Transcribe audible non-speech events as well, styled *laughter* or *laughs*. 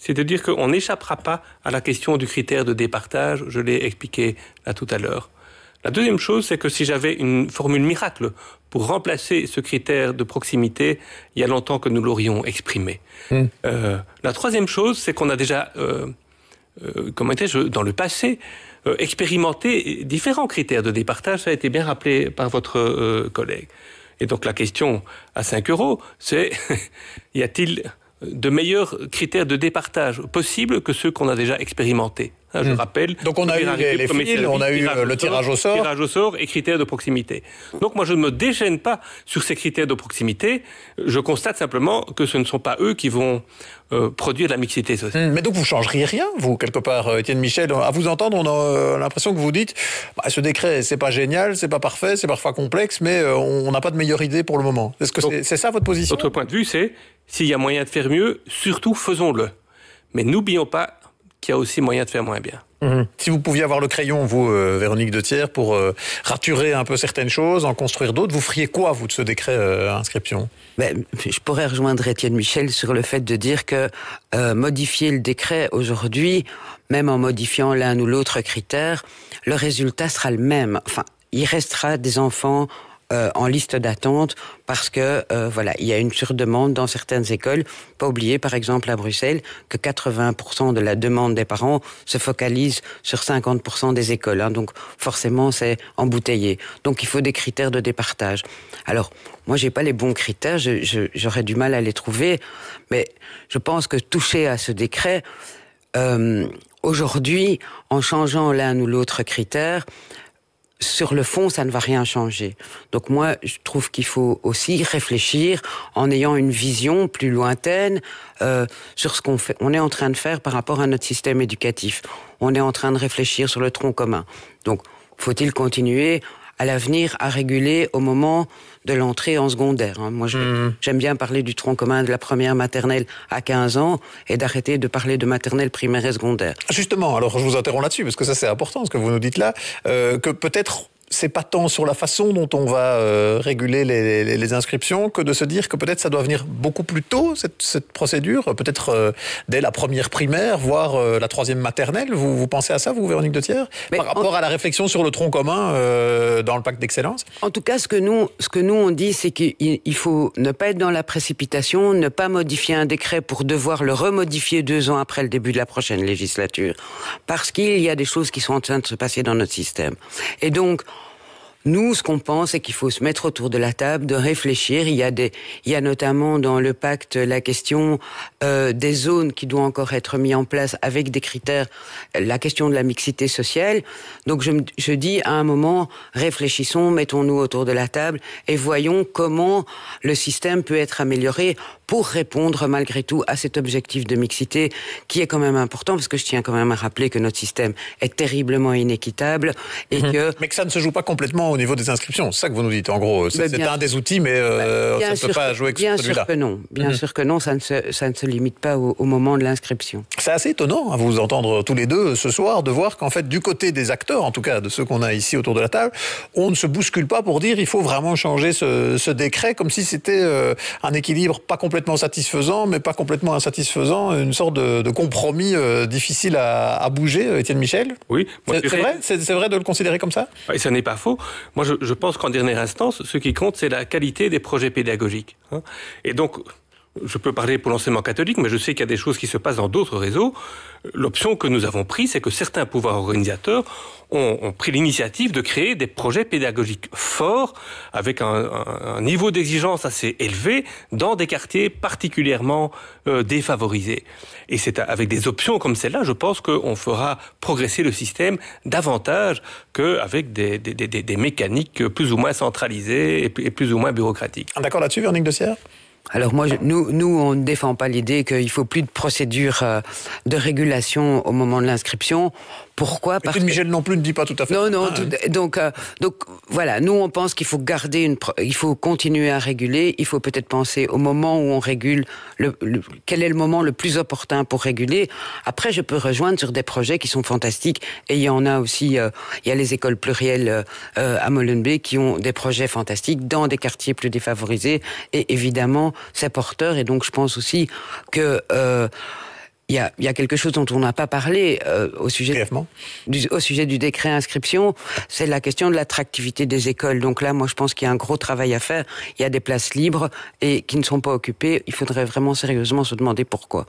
C'est-à-dire qu'on n'échappera pas à la question du critère de départage, je l'ai expliqué là tout à l'heure. La deuxième chose, c'est que si j'avais une formule miracle pour remplacer ce critère de proximité, il y a longtemps que nous l'aurions exprimé. Hmm. Euh, la troisième chose, c'est qu'on a déjà, euh, euh, je dans le passé, euh, expérimenté différents critères de départage. Ça a été bien rappelé par votre euh, collègue. Et donc la question à 5 euros, c'est *laughs* y a-t-il de meilleurs critères de départage possibles que ceux qu'on a déjà expérimentés. Hein, je hmm. rappelle. Donc on a eu les, on a eu euh, le tirage au sort. au sort et critères de proximité. Donc moi je ne me déchaîne pas sur ces critères de proximité. Je constate simplement que ce ne sont pas eux qui vont produire euh, produire la mixité sociale. Hmm, mais donc vous changeriez rien, vous, quelque part, euh, Étienne Michel. À vous entendre, on a l'impression que vous dites bah, ce décret, c'est pas génial, c'est pas parfait, c'est parfois complexe, mais on n'a pas de meilleure idée pour le moment. Est-ce que c'est ça votre position Votre point de vue, c'est s'il y a moyen de faire mieux, surtout faisons-le. Mais n'oublions pas qui a aussi moyen de faire moins bien. Mhm. Si vous pouviez avoir le crayon, vous, euh, Véronique De Thiers, pour euh, raturer un peu certaines choses, en construire d'autres, vous feriez quoi, vous, de ce décret à euh, inscription ben, Je pourrais rejoindre Étienne Michel sur le fait de dire que modifier le décret aujourd'hui, même en modifiant l'un ou l'autre critère, le résultat sera le même. Enfin, il restera des enfants euh, en liste d'attente parce que euh, voilà, il y a une surdemande dans certaines écoles. Pas oublier par exemple à Bruxelles que 80% de la demande des parents se focalise sur 50% des écoles. Hein. donc forcément c'est embouteillé. Donc il faut des critères de départage. Alors moi j'ai pas les bons critères, j'aurais du mal à les trouver, mais je pense que toucher à ce décret euh, aujourd'hui en changeant l'un ou l'autre critère, sur le fond, ça ne va rien changer. Donc moi, je trouve qu'il faut aussi réfléchir en ayant une vision plus lointaine euh, sur ce qu'on fait. On est en train de faire par rapport à notre système éducatif. On est en train de réfléchir sur le tronc commun. Donc, faut-il continuer à l'avenir à réguler au moment de l'entrée en secondaire. Hein. Moi, mmh. j'aime bien parler du tronc commun de la première maternelle à 15 ans et d'arrêter de parler de maternelle primaire et secondaire. Justement, alors je vous interromps là-dessus parce que ça c'est important ce que vous nous dites là, euh, que peut-être c'est pas tant sur la façon dont on va euh, réguler les, inscriptions que de se dire que peut-être ça doit venir beaucoup plus tôt, cette, procédure, peut-être euh, dès la première primaire, voire euh, la troisième maternelle. Vous, vous, pensez à ça, vous, Véronique de Thiers Par rapport à la réflexion sur le tronc commun dans le pacte d'excellence En tout cas, ce que nous, ce que nous on dit, c'est qu'il faut ne pas être dans la précipitation, ne pas modifier un décret pour devoir le remodifier deux ans après le début de la prochaine législature, parce qu'il y a des choses qui sont en train de se passer dans notre système. Et donc, nous, ce qu'on pense, c'est qu'il faut se mettre autour de la table, de réfléchir. Il y a des, il y a notamment dans le pacte la question euh, des zones qui doivent encore être mises en place avec des critères, la question de la mixité sociale. Donc je dis à un moment, réfléchissons, mettons-nous autour de la table et voyons comment le système peut être amélioré pour répondre malgré tout à cet objectif de mixité qui est quand même important parce que je tiens quand même à rappeler que notre système est terriblement inéquitable et mhm. que... Mais que ça ne se joue pas complètement au niveau des inscriptions, c'est ça que vous nous dites en gros. C'est ben, un des outils mais euh, ben, ça ne peut pas jouer que celui-là. Bien sûr que non, bien mhm. sûr que non, ça ne se, ça ne se limite pas au, moment de l'inscription. C'est assez étonnant à hein, vous entendre tous les deux ce soir de voir qu'en fait du côté des acteurs, en tout cas de ceux qu'on a ici autour de la table, on ne se bouscule pas pour dire il faut vraiment changer ce, décret comme si c'était euh, un équilibre pas complètement complètement satisfaisant, mais pas complètement insatisfaisant, une sorte de, compromis euh, difficile à, bouger, euh, Étienne Michel Oui. C'est vrai C'est vrai de le considérer comme ça Et ce n'est pas faux. Moi, je, pense qu'en dernière instance, ce qui compte, c'est la qualité des projets pédagogiques. Hein. Et donc, je peux parler pour l'enseignement catholique, mais je sais qu'il y a des choses qui se passent dans d'autres réseaux. L'option que nous avons prise, c'est que certains pouvoirs organisateurs ont, pris l'initiative de créer des projets pédagogiques forts, avec un, niveau d'exigence assez élevé, dans des quartiers particulièrement euh, défavorisés. Et c'est avec des options comme celle-là, je pense qu'on fera progresser le système davantage qu'avec des, des, mécaniques plus ou moins centralisées et plus ou moins bureaucratiques. Ah, d'accord là-dessus, Véronique de alors moi, nous, nous, on ne défend pas l'idée qu'il faut plus de procédure euh, de régulation au moment de l'inscription. Pourquoi Parce que Michel non plus ne dit pas tout à fait. Non, non. Ah, donc, euh, donc voilà, nous on pense qu'il faut garder une, il faut continuer à réguler. Il faut peut-être penser au moment où on régule, le, quel est le moment le plus opportun pour réguler. Après, je peux rejoindre sur des projets qui sont fantastiques. Et il y en a aussi, euh, il y a les écoles plurielles à Molenbeek qui ont des projets fantastiques dans des quartiers plus défavorisés. Et évidemment ses porteurs Et donc, je pense aussi que il euh, y, a, il y a, quelque chose dont on n'a pas parlé euh, au, sujet du, au sujet du décret inscription, c'est la question de l'attractivité des écoles. Donc là, moi, je pense qu'il y a un gros travail à faire. Il y a des places libres et qui ne sont pas occupées. Il faudrait vraiment sérieusement se demander pourquoi.